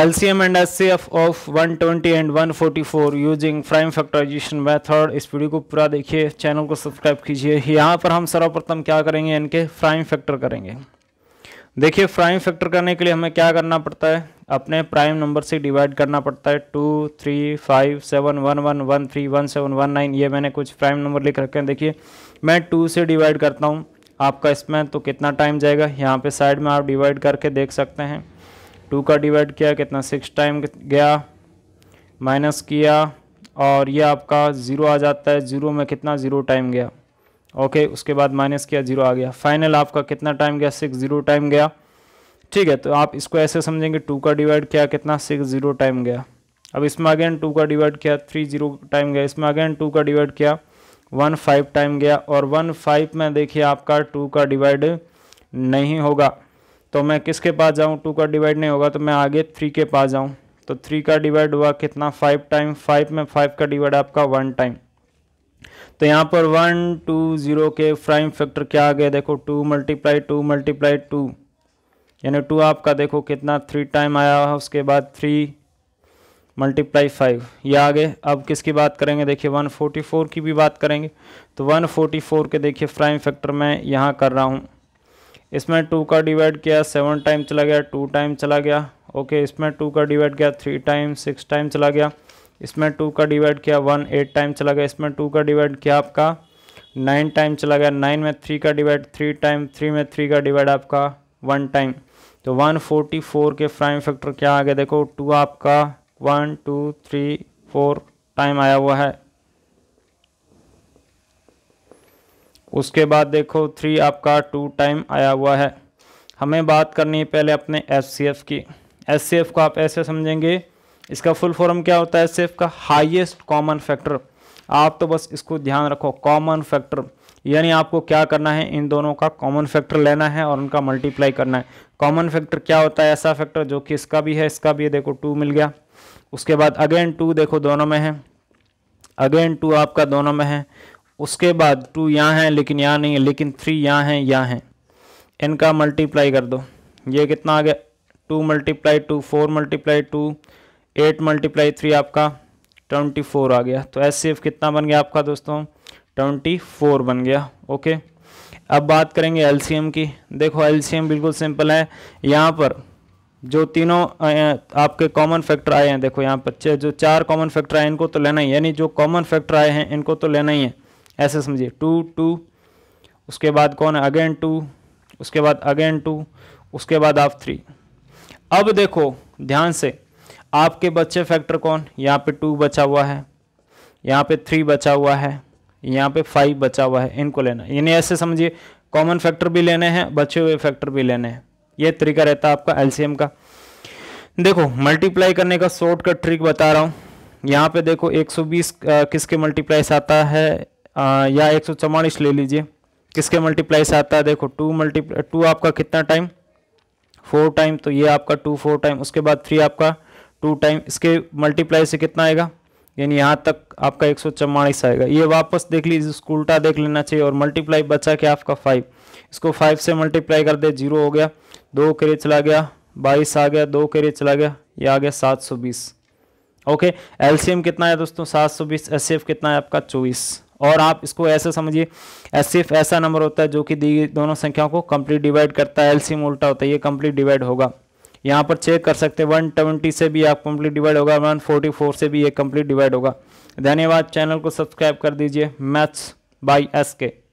LCM and HCF of 120 and 144 using prime factorization method इस video को पूरा देखिए चैनल को सब्सक्राइब कीजिए यहाँ पर हम सर्वप्रथम क्या करेंगे इनके प्राइम फैक्टर करेंगे देखिए प्राइम फैक्टर करने के लिए हमें क्या करना पड़ता है अपने प्राइम नंबर से डिवाइड करना पड़ता है two three five seven one one one three one seven one nine ये मैंने कुछ प्राइम नंबर लिख रखे हैं देखिए मैं टू से डिवाइड करता हूँ आपका इसमें तो कितना टाइम जाएगा यहाँ पे साइड में आप डिवाइड करके देख सकते हैं टू का डिवाइड किया कितना सिक्स टाइम गया माइनस किया और ये आपका ज़ीरो आ जाता है ज़ीरो में कितना ज़ीरो टाइम गया ओके उसके बाद माइनस किया ज़ीरो आ गया फाइनल आपका कितना टाइम गया सिक्स ज़ीरो टाइम गया ठीक है तो आप इसको ऐसे समझेंगे टू का डिवाइड किया कितना सिक्स ज़ीरो टाइम गया अब इसमें अगेन टू का डिवाइड किया थ्री ज़ीरो टाइम गया इसमें अगेन टू का डिवाइड किया वन फाइव टाइम गया और वन फाइव में देखिए आपका टू का डिवाइड नहीं होगा तो मैं किसके पास जाऊँ टू का डिवाइड नहीं होगा तो मैं आगे थ्री के पास जाऊँ तो थ्री का डिवाइड हुआ कितना फाइव टाइम फाइव में फाइव का डिवाइड आपका वन टाइम तो यहाँ पर वन टू ज़ीरो के प्राइम फैक्टर क्या आ गया देखो two multiply two multiply two यानी टू आपका देखो कितना थ्री टाइम आया हुआ उसके बाद थ्री मल्टीप्लाई फाइव ये आगे अब किसकी बात करेंगे देखिए वन फोर्टी फोर की भी बात करेंगे तो वन फोर्टी फोर के देखिए प्राइम फैक्टर मैं यहाँ कर रहा हूँ इसमें टू का डिवाइड किया सेवन टाइम चला गया टू टाइम चला गया ओके इसमें टू का डिवाइड किया थ्री टाइम सिक्स टाइम चला गया इसमें टू का डिवाइड किया वन एट टाइम चला गया इसमें टू का डिवाइड किया आपका नाइन टाइम चला गया नाइन में थ्री का डिवाइड थ्री टाइम थ्री में थ्री का डिवाइड आपका वन टाइम तो वन फोर्टी फोर के प्राइम फैक्टर क्या आ गया देखो टू आपका one two three four time आया हुआ है उसके बाद देखो थ्री आपका टू टाइम आया हुआ है हमें बात करनी है पहले अपने एस की एस को आप ऐसे समझेंगे इसका फुल फॉर्म क्या होता है एस का हाईएस्ट कॉमन फैक्टर आप तो बस इसको ध्यान रखो कॉमन फैक्टर यानी आपको क्या करना है इन दोनों का कॉमन फैक्टर लेना है और उनका मल्टीप्लाई करना है कॉमन फैक्टर क्या होता है ऐसा फैक्टर जो कि इसका भी है इसका भी है देखो टू मिल गया उसके बाद अगेन टू देखो दोनों में है अगेन टू आपका दोनों में है उसके बाद टू यहाँ है लेकिन यहाँ नहीं है लेकिन थ्री यहाँ है यहाँ है इनका मल्टीप्लाई कर दो ये कितना आ गया two multiply two four multiply two eight multiply three आपका ट्वेंटी फोर आ गया तो एस कितना बन गया आपका दोस्तों ट्वेंटी फोर बन गया ओके अब बात करेंगे एल की देखो एल बिल्कुल सिंपल है यहाँ पर जो तीनों आपके कॉमन फैक्टर आए हैं देखो यहाँ पर जो चार कॉमन फैक्टर आए इनको तो लेना ही यानी जो कॉमन फैक्टर आए हैं इनको तो लेना ही है ऐसे समझिए टू टू उसके बाद कौन है अगेन टू उसके बाद अगेन टू उसके बाद आप थ्री अब देखो ध्यान से आपके बच्चे फैक्टर कौन यहाँ पे टू बचा हुआ है यहाँ पे थ्री बचा हुआ है यहाँ पे फाइव बचा हुआ है इनको लेना यानी ऐसे समझिए कॉमन फैक्टर भी लेने हैं बचे हुए फैक्टर भी लेने हैं ये तरीका रहता है आपका एलसीएम का देखो मल्टीप्लाई करने का शॉर्ट ट्रिक बता रहा हूँ यहाँ पे देखो 120 किसके मल्टीप्लाई से आता है आ, या एक सौ ले लीजिए किसके मल्टीप्लाई से आता है देखो टू मल्टीप्लाई टू आपका कितना टाइम फोर टाइम तो ये आपका टू फोर टाइम उसके बाद थ्री आपका टू टाइम इसके मल्टीप्लाई से कितना आएगा यानी यहाँ तक आपका एक आएगा ये वापस देख लीजिए इसको उल्टा देख लेना चाहिए और मल्टीप्लाई बचा के आपका फाइव इसको फाइव से मल्टीप्लाई कर दे जीरो हो गया दो करिए चला गया बाईस आ गया दो करिए चला गया ये आ गया सात सौ बीस ओके एल कितना है दोस्तों सात सौ बीस कितना है आपका चौबीस और आप इसको ऐसे समझिए सिर्फ ऐसा नंबर होता है जो कि दी दोनों संख्याओं को कंप्लीट डिवाइड करता है एलसीएम उल्टा होता है ये कंप्लीट डिवाइड होगा यहाँ पर चेक कर सकते हैं वन ट्वेंटी से भी आप कंप्लीट डिवाइड होगा वन फोर्टी फोर से भी ये कंप्लीट डिवाइड होगा धन्यवाद चैनल को सब्सक्राइब कर दीजिए मैथ्स बाई एस के